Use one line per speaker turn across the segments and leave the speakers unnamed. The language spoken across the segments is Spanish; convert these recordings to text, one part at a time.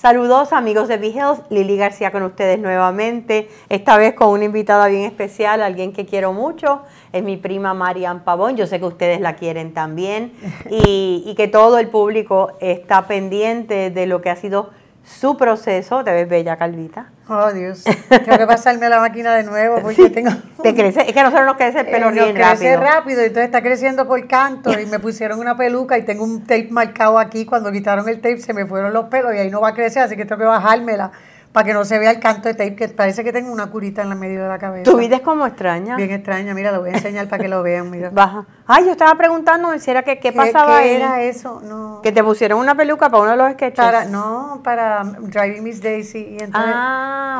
Saludos amigos de Vigels, Lili García con ustedes nuevamente, esta vez con una invitada bien especial, alguien que quiero mucho, es mi prima Marian Pavón, yo sé que ustedes la quieren también y que todo el público está pendiente de lo que ha sido su proceso, te ves bella calvita.
Oh, Dios. Tengo que pasarme a la máquina de nuevo porque tengo...
Te crece, es que a nosotros nos crece el eh, pelo crece
rápido. y entonces está creciendo por canto y me pusieron una peluca y tengo un tape marcado aquí. Cuando quitaron el tape se me fueron los pelos y ahí no va a crecer, así que tengo que bajármela para que no se vea el canto de tape, que parece que tengo una curita en la medio de la cabeza. Tu vida
es como extraña. Bien extraña, mira, lo voy a enseñar para que lo vean, mira. Baja. Ay, yo estaba preguntando si era que qué pasaba era
eso? No.
Que te pusieron una peluca para uno de los sketches.
no, para Driving Miss Daisy. Y entonces, ah,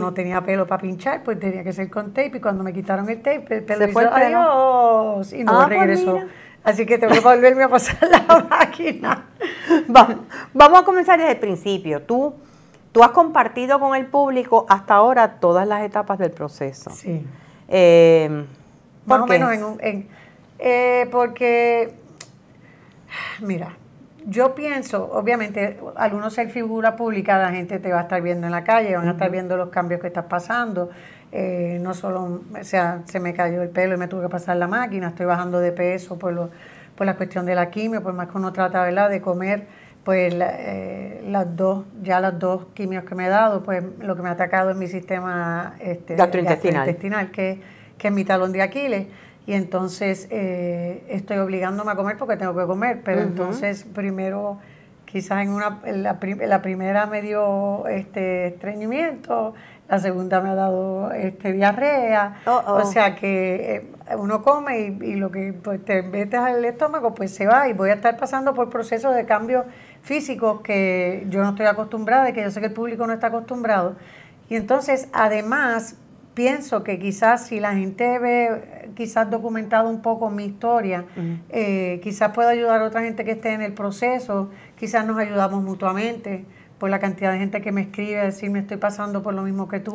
no tenía pelo para pinchar, pues tenía que ser con tape. Y cuando me quitaron el tape, el pelo se fue hizo, adiós. Y no ah, regresó. Pues Así que tengo que volverme a pasar
la máquina. Vamos, vamos a comenzar desde el principio. Tú Tú has compartido con el público hasta ahora todas las etapas del proceso. Sí. Eh, ¿por en,
eh, porque, mira, yo pienso, obviamente, al uno ser figura pública, la gente te va a estar viendo en la calle, van a estar viendo los cambios que estás pasando. Eh, no solo, o sea, se me cayó el pelo y me tuve que pasar la máquina, estoy bajando de peso por, por la cuestión de la quimio, por más que uno trata, de comer pues eh, las dos, ya las dos quimios que me he dado, pues lo que me ha atacado es mi sistema este, gastrointestinal. que, es mi talón de Aquiles. Y entonces eh, estoy obligándome a comer porque tengo que comer, pero entonces primero quizás en una la, primera me dio este estreñimiento, la segunda me ha dado este diarrea, o sea que eh, uno come y, lo que pues, te metes al estómago pues se va y voy a estar pasando por procesos de cambio físicos que yo no estoy acostumbrada y que yo sé que el público no está acostumbrado. Y entonces, además, pienso que quizás si la gente ve, quizás documentado un poco mi historia, eh, quizás pueda ayudar a otra gente que esté en el proceso, quizás nos ayudamos mutuamente la cantidad de gente que me escribe, decirme estoy pasando por lo mismo que tú,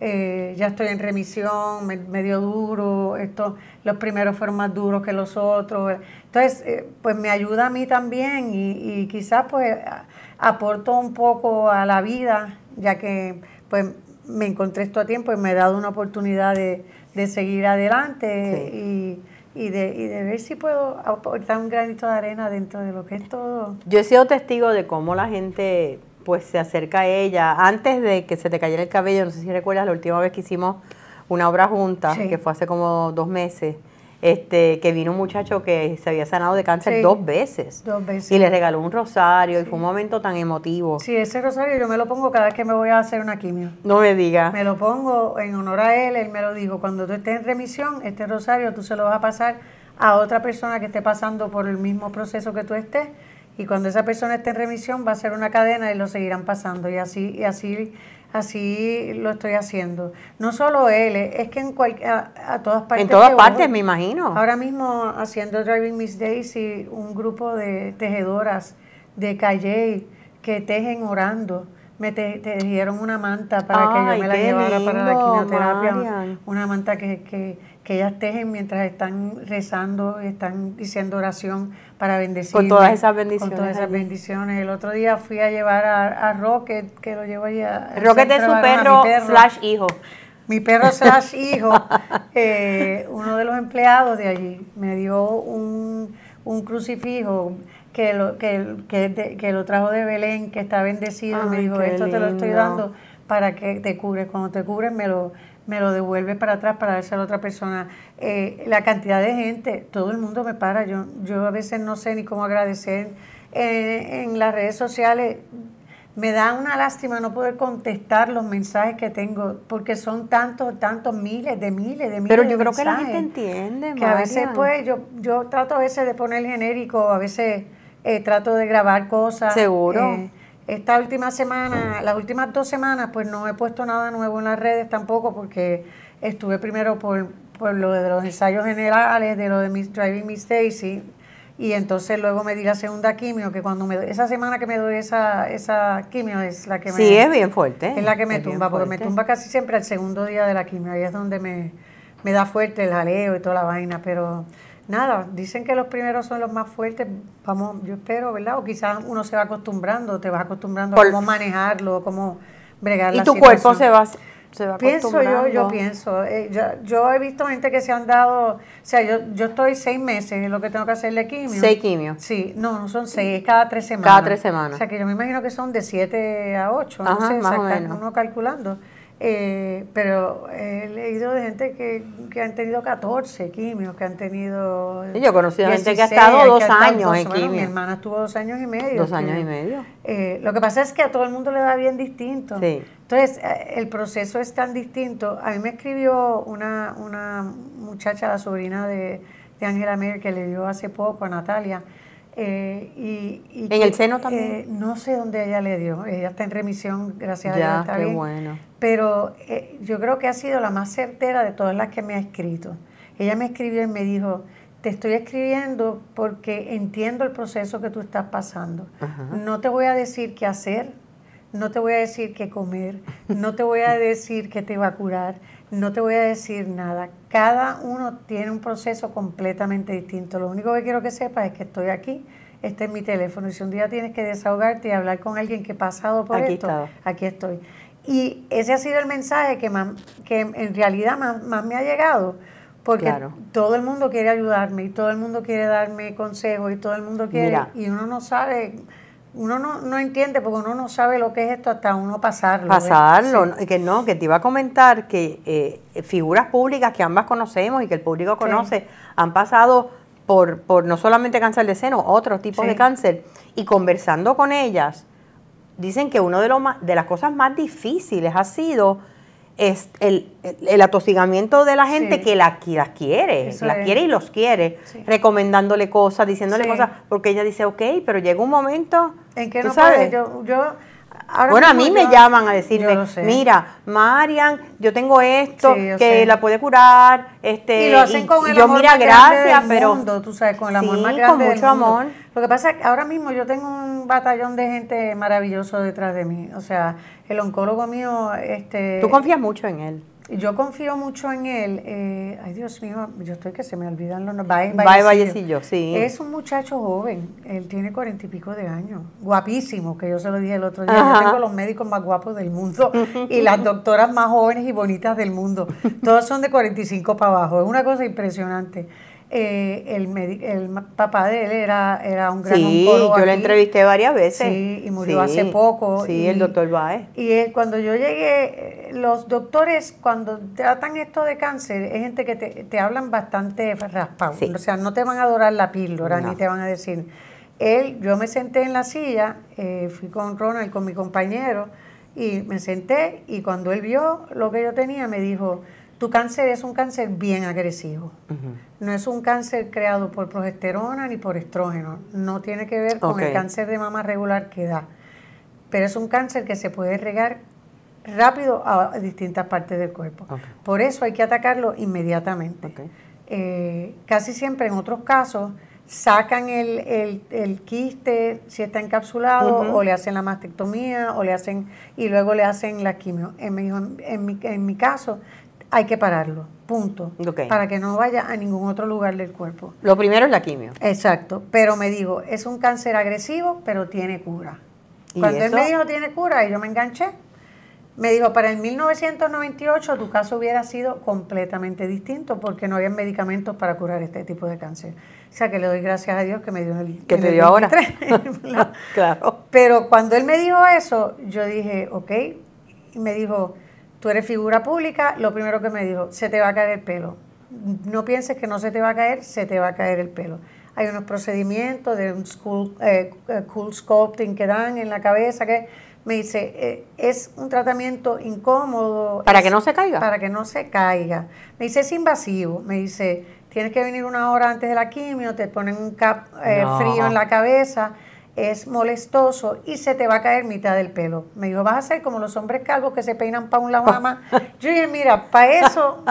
eh, ya estoy en remisión, me, dio duro, esto, los primeros fueron más duros que los otros. Entonces, eh, pues me ayuda a mí también y, quizás pues aporto un poco a la vida, ya que pues me encontré esto a tiempo y me he dado una oportunidad de, seguir adelante de, y de ver si puedo aportar un granito de arena dentro de lo que es todo.
Yo he sido testigo de cómo la gente pues se acerca a ella. Antes de que se te cayera el cabello, no sé si recuerdas la última vez que hicimos una obra junta, que fue hace como dos meses, este, que vino un muchacho que se había sanado de cáncer dos veces. Dos veces. Y le regaló un rosario y fue un momento tan emotivo. Sí,
ese rosario yo me lo pongo cada vez que me voy a hacer una quimio.
No me digas. Me
lo pongo en honor a él, él me lo dijo, cuando tú estés en remisión, este rosario tú se lo vas a pasar a otra persona que esté pasando por el mismo proceso que tú estés y cuando esa persona esté en remisión va a ser una cadena y lo seguirán pasando. Y así, y así, así lo estoy haciendo. No solo él, es que en a, todas partes. En todas partes, me imagino. Ahora mismo haciendo Driving Miss Daisy, un grupo de tejedoras de Calle que tejen orando me te, dieron una manta para que yo me la llevara para la quimioterapia. Una manta que, que, que, ellas tejen mientras están rezando, están diciendo oración para bendecir. Con todas esas bendiciones. Con todas esas bendiciones. El otro día fui a llevar a, Rocket, que lo llevo a Rocket es su perro, slash
hijo mi perro slash hijo,
eh, uno de los empleados de allí, me dio un, un crucifijo que lo, que, que, lo trajo de Belén, que está bendecido, me dijo, esto te lo estoy dando para que te cubres. Cuando te cubres me lo, me lo devuelves para atrás para dárselo a otra persona. Eh, la cantidad de gente, todo el mundo me para, yo, yo a veces no sé ni cómo agradecer. Eh, en las redes sociales me da una lástima no poder contestar los mensajes que tengo, porque son tantos, tantos miles de miles de miles. Pero yo creo que la gente
entiende, Que a veces, pues,
yo, yo trato a veces de poner genérico, a veces eh, trato de grabar cosas. Seguro. Eh, esta última semana, las últimas dos semanas, pues no he puesto nada nuevo en las redes tampoco, porque estuve primero por, por lo de los ensayos generales, de lo de Miss Driving Miss Stacy y entonces luego me di la segunda quimio, que cuando me esa semana que me doy esa, esa quimio es la que me... Sí, es bien fuerte. Es la que me tumba, porque me tumba casi siempre el segundo día de la quimio, ahí es donde me, da fuerte el jaleo y toda la vaina, pero nada, dicen que los primeros son los más fuertes, vamos, yo espero, ¿verdad? O quizás uno se va acostumbrando, te vas acostumbrando a cómo manejarlo, cómo bregar la Y tu cuerpo se va Pienso yo, yo pienso. Eh, yo, he visto gente que se han dado, o sea, yo, yo estoy seis meses en lo que tengo que hacerle quimio. ¿Seis quimios? Sí, no, no son seis, es cada tres semanas. Cada tres semanas. O sea, que yo me imagino que son de siete a ocho, no sé, uno calculando. Eh, pero he leído de gente que, han tenido 14 quimios, que han tenido. sí, yo conocí a gente que ha estado dos años en Mi hermana estuvo dos años y medio. Dos años y medio. Eh, lo que pasa es que a todo el mundo le da bien distinto. Sí. Entonces, eh, el proceso es tan distinto. A mí me escribió una, una muchacha, la sobrina de, de Angela que le dio hace poco a Natalia eh, y, ¿En el seno también? Eh, no sé dónde ella le dio. Ella está en remisión, gracias a Dios. bueno. Pero eh, yo creo que ha sido la más certera de todas las que me ha escrito. Ella me escribió y me dijo, te estoy escribiendo porque entiendo el proceso que tú estás pasando. No te voy a decir qué hacer, no te voy a decir qué comer, no te voy a decir qué te va a curar, no te voy a decir nada. Cada uno tiene un proceso completamente distinto. Lo único que quiero que sepas es que estoy aquí, este es mi teléfono. Y si un día tienes que desahogarte y hablar con alguien que ha pasado por esto, aquí estoy. Y ese ha sido el mensaje que, que en realidad más, me ha llegado, porque todo el mundo quiere ayudarme y todo el mundo quiere darme consejos y todo el mundo quiere... Y uno no sabe uno no, no, entiende porque uno no sabe lo que es esto hasta uno pasarlo. Pasarlo,
que no, que te iba a comentar que eh, figuras públicas que ambas conocemos y que el público conoce han pasado por, por no solamente cáncer de seno, otros tipos de cáncer, y conversando con ellas, dicen que una de, de las cosas más difíciles ha sido es el, el, atosigamiento de la gente que la, quiere, la quiere y los quiere, recomendándole cosas, diciéndole cosas, porque ella dice, ok, pero llega un momento...
¿En que no sabe, Yo, yo bueno, a mí me llaman
a decirme, mira, Marian, yo tengo esto que la puede curar, este, y lo hacen con el yo amor mira gracias, del mundo, tú sabes, con el amor más grande con mucho amor.
Lo que pasa es que ahora mismo yo tengo un batallón de gente maravilloso detrás de mí, o sea, el oncólogo mío, este, tú confías mucho en él yo confío mucho en él. Eh, ay, Dios mío, yo estoy que se me olvidan los nombres. Vallecillo. sí. Es un muchacho joven, él tiene cuarenta y pico de años, guapísimo, que yo se lo dije el otro día. Yo tengo los médicos más guapos del mundo y las doctoras más jóvenes y bonitas del mundo. Todos son de 45 para abajo, es una cosa impresionante. Eh, el, el, papá de él era, era un gran oncólogo. yo lo entrevisté
varias veces. Sí, y murió hace poco. Sí, el doctor eh
Y cuando yo llegué, los doctores, cuando tratan esto de cáncer, es gente que te, hablan bastante raspado. O sea, no te van a adorar la píldora ni te van a decir. Él, yo me senté en la silla, eh, fui con Ronald, con mi compañero, y me senté, y cuando él vio lo que yo tenía, me dijo tu cáncer es un cáncer bien agresivo. No es un cáncer creado por progesterona ni por estrógeno. No tiene que ver con el cáncer de mama regular que da. Pero es un cáncer que se puede regar rápido a distintas partes del cuerpo. Por eso hay que atacarlo inmediatamente. Eh, casi siempre en otros casos sacan el, quiste si está encapsulado o le hacen la mastectomía o le hacen y luego le hacen la quimio. En mi, en mi, en mi caso hay que pararlo, punto. Para que no vaya a ningún otro lugar del cuerpo.
Lo primero es la quimio. Exacto, pero me dijo,
es un cáncer agresivo, pero tiene cura.
Cuando él me dijo
tiene cura y yo me enganché, me dijo, para el 1998 tu caso hubiera sido completamente distinto porque no había medicamentos para curar este tipo de cáncer. O sea que le doy gracias a Dios que me dio el... Que te dio ahora. claro. Pero cuando él me dijo eso, yo dije, ok, y me dijo, tú eres figura pública, lo primero que me dijo, se te va a caer el pelo. No pienses que no se te va a caer, se te va a caer el pelo. Hay unos procedimientos de un school, eh, eh, cool sculpting que dan en la cabeza, que me dice, eh, es un tratamiento incómodo. ¿Para que no se caiga? Para que no se caiga. Me dice, es invasivo. Me dice, tienes que venir una hora antes de la quimio, te ponen un cap frío en la cabeza es molestoso y se te va a caer mitad del pelo. Me dijo, vas a ser como los hombres calvos que se peinan para un lado nada más. Yo dije, mira, para eso.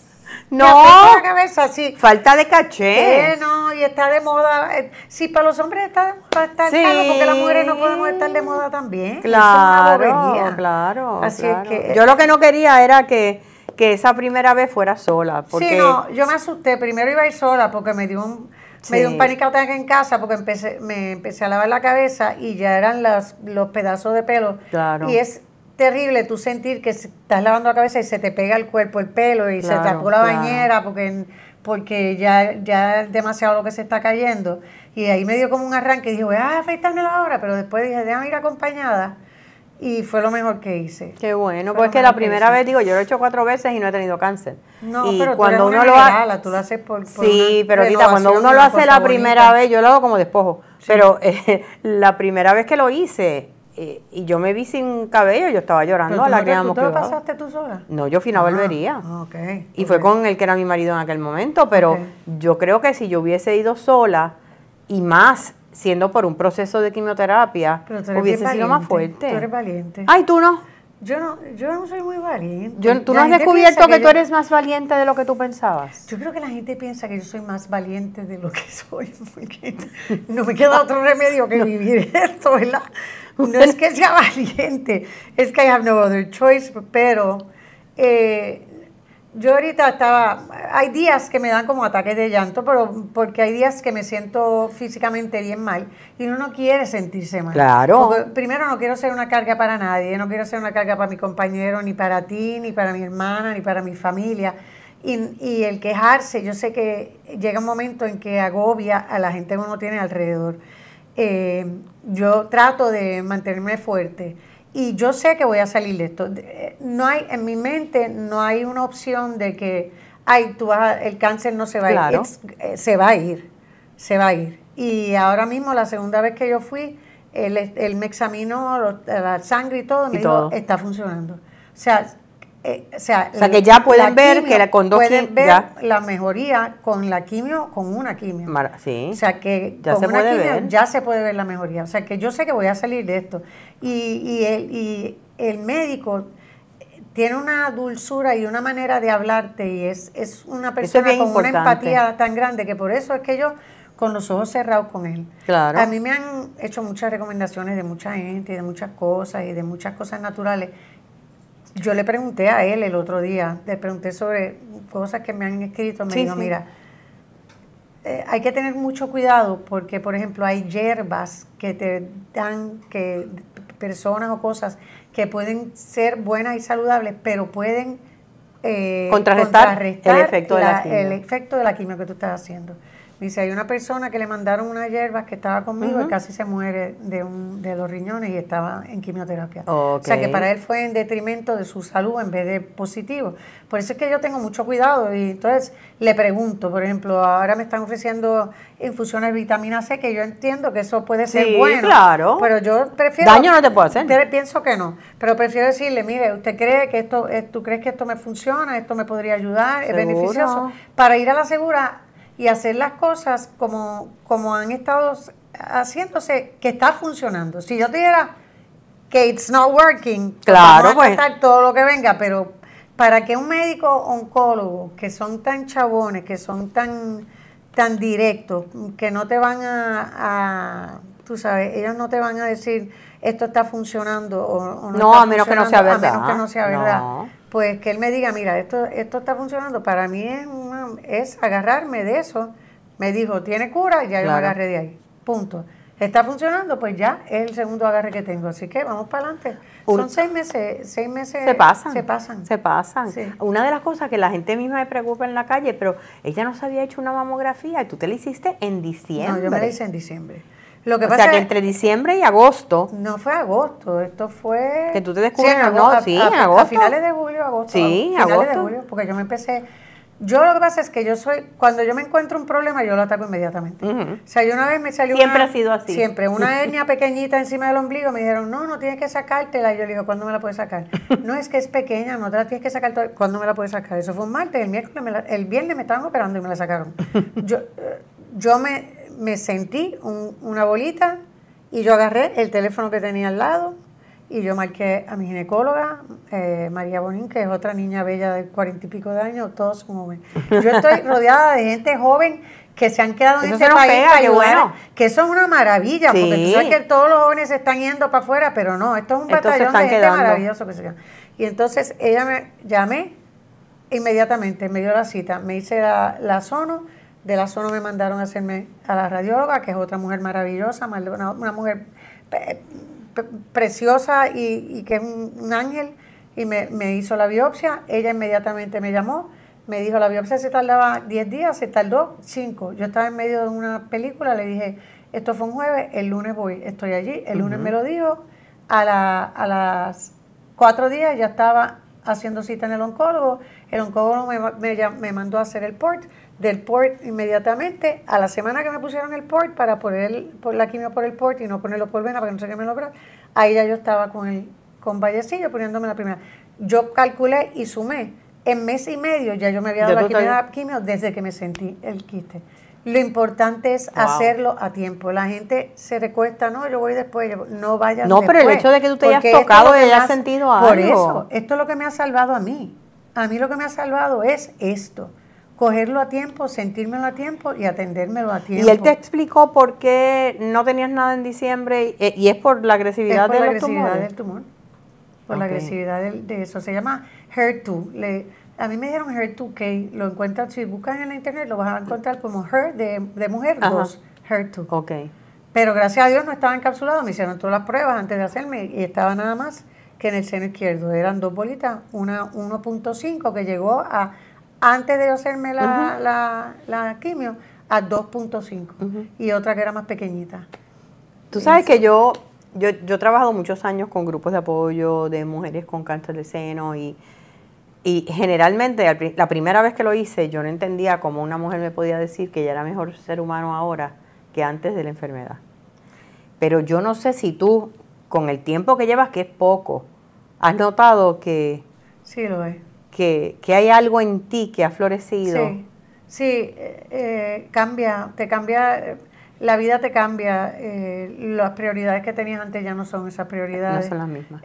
no, la
cabeza, así.
falta de caché. Eh,
no, y está de moda. Eh, sí, para los hombres está, de moda, porque las mujeres no podemos estar de moda también. Claro, claro. Así que. Yo
lo eh, que no quería era que esa primera vez fuera sola. Porque... Sí, no,
yo me asusté. Primero iba a ir sola porque me dio un
me dio un pánico
en casa porque empecé, me empecé a lavar la cabeza y ya eran los pedazos de pelo. Claro. Y es terrible tú sentir que estás lavando la cabeza y se te pega el cuerpo, el pelo y se se tapó la bañera porque, porque ya, ya es demasiado lo que se está cayendo. Y ahí me dio como un arranque y dije, voy a la ahora, pero después dije, déjame ir acompañada y fue lo mejor que
hice. Qué bueno, pues que la primera vez, digo, yo lo he hecho cuatro veces y no he tenido cáncer. No, y pero cuando uno lo hace, tú lo haces por, Sí, pero ahorita cuando uno lo hace la primera vez, yo lo hago como despojo, pero eh, la primera vez que lo hice eh, y yo me vi sin cabello, yo estaba llorando a la no, que ¿Tú, tú lo pasaste tú sola? No, yo fui a ah, y fue con el que era mi marido en aquel momento, pero yo creo que si yo hubiese ido sola y más siendo por un proceso de quimioterapia, hubiese sido más fuerte. Tú eres valiente. Ay, tú no.
Yo no, yo soy muy valiente. ¿Tú no has descubierto que, tú eres más valiente de lo que tú pensabas? Yo creo que la gente piensa que yo soy más valiente de lo que soy, no me queda otro remedio que vivir esto, ¿verdad? No es que sea valiente, es que I have no other choice, pero eh, yo ahorita estaba, hay días que me dan como ataques de llanto, pero porque hay días que me siento físicamente bien mal y uno no quiere sentirse mal. Claro. primero no quiero ser una carga para nadie, no quiero ser una carga para mi compañero, ni para ti, ni para mi hermana, ni para mi familia. Y, el quejarse, yo sé que llega un momento en que agobia a la gente que uno tiene alrededor. Eh, yo trato de mantenerme fuerte y yo sé que voy a salir de esto. Eh, no hay, en mi mente no hay una opción de que, ay, tú vas el cáncer no se va a ir. Eh, se va a ir, se va a ir. Y ahora mismo, la segunda vez que yo fui, él, me examinó la sangre y todo, y me dijo, todo. está funcionando. O sea, eh, o, sea, o que ya pueden ver que la, con la mejoría con la quimio, con una quimio. sí. O sea, que ya con se puede ver. ya se puede ver la mejoría. O sea, que yo sé que voy a salir de esto. Y, y, el, médico eh, tiene una dulzura y una manera de hablarte y es, es una persona con una empatía tan grande que por eso es que yo con los ojos cerrados con él. A mí me han hecho muchas recomendaciones de mucha gente, y de muchas cosas y de muchas cosas naturales yo le pregunté a él el otro día, le pregunté sobre cosas que me han escrito, me dijo, mira, eh, hay que tener mucho cuidado porque, por ejemplo, hay hierbas que te dan, que personas o cosas que pueden ser buenas y saludables, pero pueden eh, contrarrestar, el, efecto de la el efecto de la quimio que tú estás haciendo. Dice, hay una persona que le mandaron unas hierbas que estaba conmigo y casi se muere de, un, de los riñones y estaba en quimioterapia. O sea que para él fue en detrimento de su salud en vez de positivo. Por eso es que yo tengo mucho cuidado y entonces le pregunto, por ejemplo, ahora me están ofreciendo infusiones de vitamina C que yo entiendo que eso puede ser sí, bueno. claro. Pero yo prefiero... Daño no te puede hacer. pienso que no, pero prefiero decirle, mire, usted cree que esto, tú crees que esto me funciona, esto me podría ayudar, es beneficioso. Para ir a la segura y hacer las cosas como, como han estado haciéndose, que está funcionando. Si yo te que it's not working, pues claro, pues. todo lo que venga, pero para que un médico oncólogo, que son tan chabones, que son tan, tan directos, que no te van a, tú sabes, ellos no te van a decir esto está funcionando o, no. a menos que no sea verdad. A menos que no sea verdad. Pues que él me diga, mira, esto, esto está funcionando, para mí es un es agarrarme de eso. Me dijo, tiene cura, ya yo agarré de ahí. Punto. Está funcionando, pues ya es el segundo agarre que tengo. Así que vamos para adelante. Son seis meses, seis meses. Se pasan. Se pasan.
Se pasan. Una de las cosas que la gente misma me preocupa en la calle, pero ella no se había hecho una mamografía y tú te la hiciste en diciembre. No, yo me la hice en diciembre. Lo que o pasa sea que entre diciembre y agosto. No fue agosto,
esto fue. Que tú te descubres, en agosto, a, sí, finales de julio, agosto. Sí, porque yo me empecé yo lo que pasa es que yo soy, cuando yo me encuentro un problema, yo lo ataco inmediatamente. O sea, yo una vez me salió Siempre ha sido así. Siempre, una hernia pequeñita encima del ombligo, me dijeron, no, no tienes que sacártela. Y yo le digo, ¿cuándo me la puedes sacar? no, es que es pequeña, no te la tienes que sacar. todo. ¿Cuándo me la puedes sacar? Eso fue un martes, el miércoles, el viernes me estaban operando y me la sacaron. Yo, yo me, sentí una bolita y yo agarré el teléfono que tenía al lado, y yo marqué a mi ginecóloga, eh, María Bonín, que es otra niña bella de cuarenta y pico de años, todos son jóvenes. Yo estoy rodeada de gente joven que se han quedado en este país pega, bueno. que eso es una maravilla, porque tú sabes que todos los jóvenes se están yendo para afuera, pero no, esto es un batallón de gente maravilloso que se llama. Y entonces ella me llamé inmediatamente, me dio la cita, me hice la, la sono, de la sono me mandaron a hacerme a la radióloga, que es otra mujer maravillosa, una mujer eh, preciosa y, que es un, ángel, y me, hizo la biopsia. Ella inmediatamente me llamó, me dijo, la biopsia se tardaba 10 días, se tardó 5. Yo estaba en medio de una película, le dije, esto fue un jueves, el lunes voy, estoy allí, el lunes me lo dijo, a, las 4 días ya estaba haciendo cita en el oncólogo, el oncólogo me, me mandó a hacer el PORT, del port inmediatamente a la semana que me pusieron el port para poner la quimio por el port y no ponerlo por vena para que no sé qué me logró ahí ya yo estaba con el con vallecillo poniéndome la primera. Yo calculé y sumé, en mes y medio ya yo me había dado la quimio desde que me sentí el quiste. Lo importante es hacerlo a tiempo. La gente se recuesta, no, yo voy después, yo, no vaya No, pero el hecho de que tú te hayas tocado y hayas sentido algo. Por eso, esto es lo que me ha salvado a mí. A mí lo que me ha salvado es esto cogerlo a tiempo, sentírmelo a tiempo y atendérmelo a tiempo. ¿Y él te explicó por qué no tenías
nada en diciembre y, eh, es por la agresividad, por la agresividad del tumor?
Por la agresividad de eso. Se llama HER2. a mí me dijeron HER2K. Lo encuentran si buscas en la internet, lo vas a encontrar como HER de, de mujer, dos,
HER2. Ok.
Pero gracias a Dios no estaba encapsulado. Me hicieron todas las pruebas antes de hacerme y estaba nada más que en el seno izquierdo. Eran dos bolitas, una 1.5 que llegó a antes de hacerme la, quimio, a 2.5 y otra que era más pequeñita.
Tú sabes que yo, yo, yo he trabajado muchos años con grupos de apoyo de mujeres con cáncer de seno y, generalmente la primera vez que lo hice yo no entendía cómo una mujer me podía decir que ya era mejor ser humano ahora que antes de la enfermedad. Pero yo no sé si tú, con el tiempo que llevas, que es poco, has notado que... Sí, lo es que, que hay algo en ti que ha florecido. Sí,
sí eh, eh, cambia, te cambia, la vida te cambia, eh, las prioridades que tenías antes ya no son esas prioridades. No son las mismas.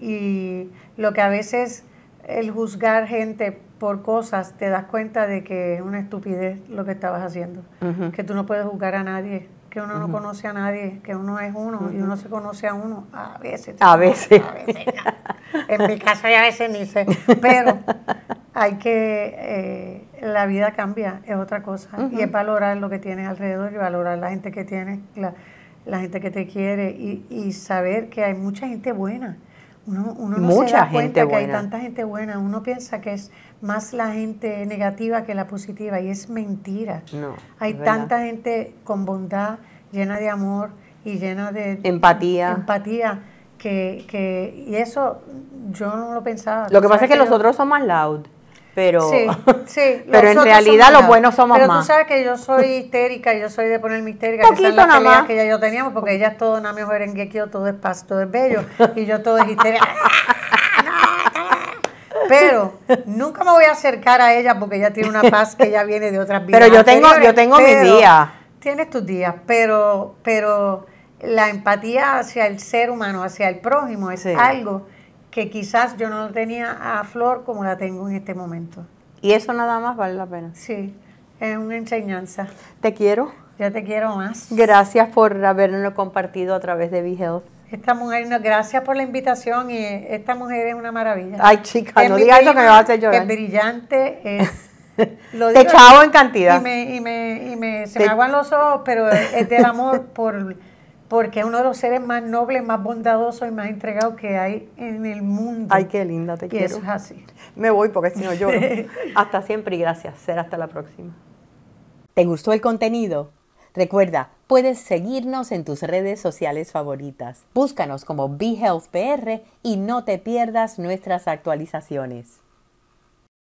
y lo que a veces el juzgar gente por cosas, te das cuenta de que es una estupidez lo que estabas haciendo, que tú no puedes juzgar a nadie que uno no conoce a nadie, que uno es uno y uno se conoce a uno a veces. A veces. en mi caso ya a veces ni sé, pero hay que, eh, la vida cambia, es otra cosa, y es valorar lo que tienes alrededor y valorar la gente que tienes, la, la gente que te quiere y, y, saber que hay mucha gente buena uno, uno no Mucha se da gente que hay tanta gente buena. Uno piensa que es más la gente negativa que la positiva y es mentira. No, hay tanta gente con bondad, llena de amor y llena de empatía. Empatía. Que, y eso yo no lo pensaba. Lo que pasa es que, los
otros son más loud pero, sí, pero en realidad los buenos somos pero más. Pero tú sabes
que yo soy histérica, y yo soy de ponerme histérica, Poquito nada más. que ella yo teníamos, porque ella es todo una mejor en Gekio, todo es paz, todo es bello, y yo todo es histérica. pero nunca me voy a acercar a ella porque ella tiene una paz que ya viene de otras vidas. Pero yo tengo, yo tengo mis días. Tienes tus días, pero, pero la empatía hacia el ser humano, hacia el prójimo, es algo que quizás yo no tenía a flor como la tengo en este momento. Y eso nada más vale la pena. Sí, es una enseñanza. Te quiero. Ya te quiero más. Gracias
por habernos compartido a través de BeHealth.
Esta mujer, gracias por la invitación y esta mujer es una maravilla. Ay, chica, no digas que me va a hacer llorar. Es
brillante, es...
Lo digo, te en cantidad. Y me, se me aguan los ojos, pero es del amor por porque es uno de los seres más nobles, más bondadosos y más entregados que hay en el mundo. Ay, qué linda, te y quiero. Eso es así.
Me voy porque si no lloro. hasta siempre y gracias. Ser hasta la próxima. ¿Te gustó el contenido? Recuerda, puedes seguirnos en tus redes sociales favoritas. Búscanos como BeHealthPR y no te pierdas nuestras actualizaciones.